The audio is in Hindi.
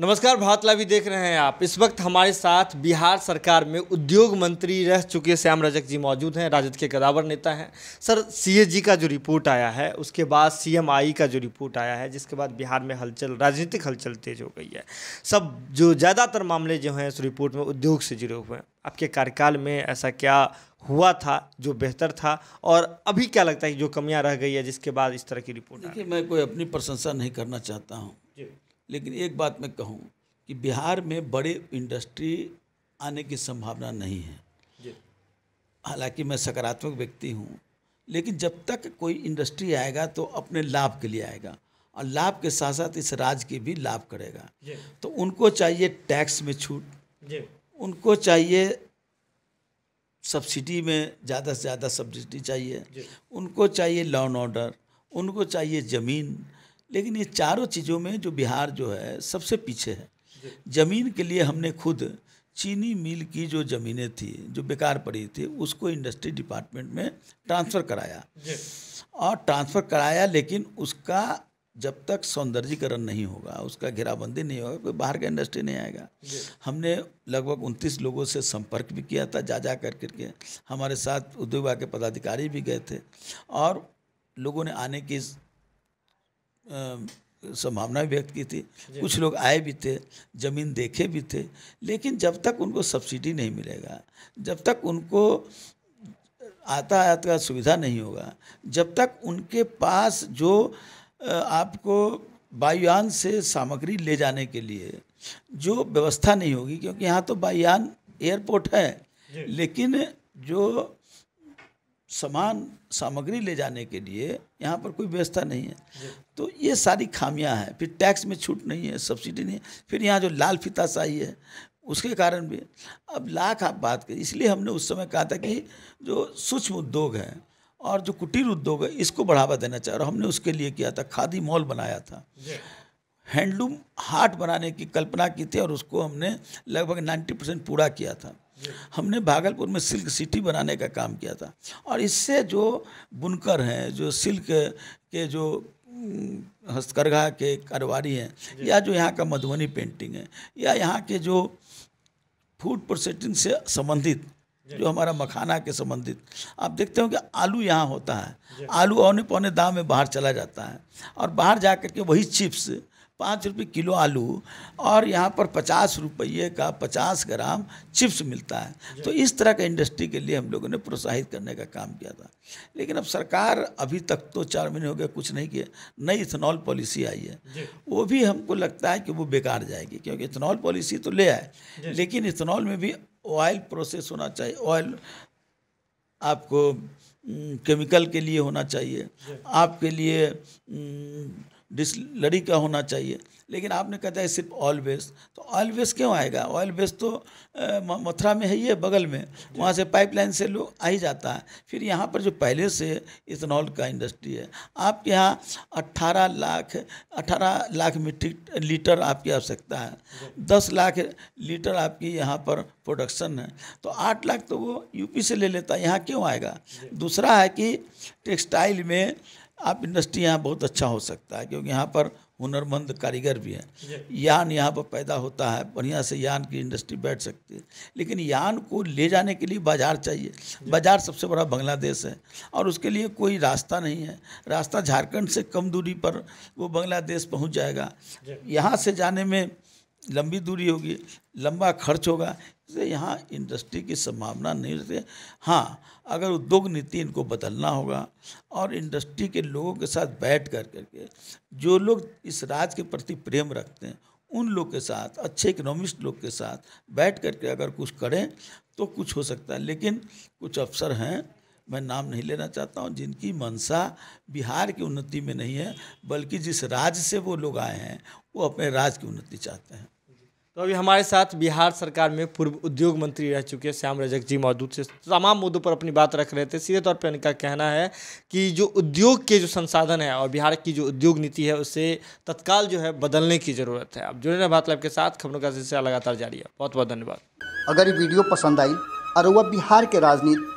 नमस्कार भारत लावी देख रहे हैं आप इस वक्त हमारे साथ बिहार सरकार में उद्योग मंत्री रह चुके श्याम रजक जी मौजूद हैं राजद के कदावर नेता हैं सर सीएजी का जो रिपोर्ट आया है उसके बाद सीएमआई का जो रिपोर्ट आया है जिसके बाद बिहार में हलचल राजनीतिक हलचल तेज हो गई है सब जो ज़्यादातर मामले जो हैं इस रिपोर्ट में उद्योग से जुड़े हुए हैं आपके कार्यकाल में ऐसा क्या हुआ था जो बेहतर था और अभी क्या लगता है कि जो कमियाँ रह गई है जिसके बाद इस तरह की रिपोर्ट देखिए मैं कोई अपनी प्रशंसा नहीं करना चाहता हूँ लेकिन एक बात मैं कहूँ कि बिहार में बड़े इंडस्ट्री आने की संभावना नहीं है हालांकि मैं सकारात्मक व्यक्ति हूँ लेकिन जब तक कोई इंडस्ट्री आएगा तो अपने लाभ के लिए आएगा और लाभ के साथ साथ इस राज्य की भी लाभ करेगा तो उनको चाहिए टैक्स में छूट उनको चाहिए सब्सिडी में ज़्यादा से ज़्यादा सब्सिडी चाहिए उनको चाहिए लॉन ऑर्डर उनको चाहिए ज़मीन लेकिन ये चारों चीज़ों में जो बिहार जो है सबसे पीछे है ज़मीन के लिए हमने खुद चीनी मिल की जो ज़मीनें थी जो बेकार पड़ी थी उसको इंडस्ट्री डिपार्टमेंट में ट्रांसफ़र कराया और ट्रांसफ़र कराया लेकिन उसका जब तक सौंदर्यीकरण नहीं होगा उसका घेराबंदी नहीं होगा कोई बाहर का इंडस्ट्री नहीं आएगा हमने लगभग उनतीस लोगों से संपर्क भी किया था जा जा कर करके हमारे साथ उद्योग विभाग के पदाधिकारी भी गए थे और लोगों ने आने की संभावना व्यक्त की थी कुछ लोग आए भी थे ज़मीन देखे भी थे लेकिन जब तक उनको सब्सिडी नहीं मिलेगा जब तक उनको आतायात का सुविधा नहीं होगा जब तक उनके पास जो आपको वायुयान से सामग्री ले जाने के लिए जो व्यवस्था नहीं होगी क्योंकि यहाँ तो वायुयान एयरपोर्ट है लेकिन जो समान सामग्री ले जाने के लिए यहाँ पर कोई व्यवस्था नहीं है तो ये सारी खामियां हैं फिर टैक्स में छूट नहीं है सब्सिडी नहीं है फिर यहाँ जो लाल फिताशाही है उसके कारण भी अब लाख आप बात करें इसलिए हमने उस समय कहा था कि जो सूक्ष्म उद्योग है और जो कुटीर उद्योग है इसको बढ़ावा देना चाहिए और हमने उसके लिए किया था खादी मॉल बनाया था हैंडलूम हाट बनाने की कल्पना की थी और उसको हमने लगभग नाइन्टी परसेंट पूरा किया था हमने भागलपुर में सिल्क सिटी बनाने का काम किया था और इससे जो बुनकर हैं जो सिल्क के जो हस्तकरघा के कारोबारी हैं या जो यहाँ का मधुबनी पेंटिंग है या यहाँ के जो फूड प्रोसेसिंग से संबंधित जो हमारा मखाना के संबंधित आप देखते हो कि आलू यहाँ होता है आलू औने पौने दाम में बाहर चला जाता है और बाहर जा कर के वही चिप्स पाँच रुपये किलो आलू और यहाँ पर पचास रुपये का पचास ग्राम चिप्स मिलता है तो इस तरह का इंडस्ट्री के लिए हम लोगों ने प्रोत्साहित करने का काम किया था लेकिन अब सरकार अभी तक तो चार महीने हो गए कुछ नहीं किया नई इथेनॉल पॉलिसी आई है वो भी हमको लगता है कि वो बेकार जाएगी क्योंकि इथेनॉल पॉलिसी तो ले आए लेकिन इथेनॉल में भी ऑयल प्रोसेस होना चाहिए ऑयल आपको केमिकल के लिए होना चाहिए आपके लिए डिसलरी का होना चाहिए लेकिन आपने कहता है सिर्फ ऑयल बेस तो ऑयल बेस क्यों आएगा ऑयल बेस तो मथुरा में है ही है बगल में वहाँ से पाइपलाइन से लोग आ ही जाता है फिर यहाँ पर जो पहले से इथेनॉल का इंडस्ट्री है आपके यहाँ अट्ठारह लाख 18 लाख मीट्रिक लीटर आपकी आवश्यकता है दस लाख लीटर आपकी यहाँ पर प्रोडक्शन है तो आठ लाख तो वो यूपी से ले लेता है यहाँ क्यों आएगा दूसरा है कि टेक्सटाइल में आप इंडस्ट्री यहाँ बहुत अच्छा हो सकता है क्योंकि यहाँ पर हुनरमंद कारीगर भी हैं यान यहाँ पर पैदा होता है बढ़िया से यान की इंडस्ट्री बैठ सकती है लेकिन यान को ले जाने के लिए बाज़ार चाहिए बाज़ार सबसे बड़ा बांग्लादेश है और उसके लिए कोई रास्ता नहीं है रास्ता झारखंड से कम दूरी पर वो बांग्लादेश पहुँच जाएगा यहाँ से जाने में लंबी दूरी होगी लंबा खर्च होगा इसलिए यहाँ इंडस्ट्री की संभावना नहीं रहती हाँ अगर उद्योग नीति इनको बदलना होगा और इंडस्ट्री के लोगों के साथ बैठ कर करके जो लोग इस राज्य के प्रति प्रेम रखते हैं उन लोग के साथ अच्छे इकोनॉमिस्ट लोग के साथ बैठ करके अगर कुछ करें तो कुछ हो सकता है लेकिन कुछ अफसर हैं मैं नाम नहीं लेना चाहता हूँ जिनकी मनसा बिहार की उन्नति में नहीं है बल्कि जिस राज्य से वो लोग आए हैं वो अपने राज्य की उन्नति चाहते हैं तो अभी हमारे साथ बिहार सरकार में पूर्व उद्योग मंत्री रह चुके श्याम रजक जी मौजूद से तमाम मुद्दों पर अपनी बात रख रहे थे सीधे तौर पर इनका कहना है कि जो उद्योग के जो संसाधन है और बिहार की जो उद्योग नीति है उसे तत्काल जो है बदलने की ज़रूरत है आप जुड़े बात लाइव के साथ खबरों का सिलसिला लगातार जारी है बहुत बहुत धन्यवाद अगर ये वीडियो पसंद आई और वह बिहार के राजनीति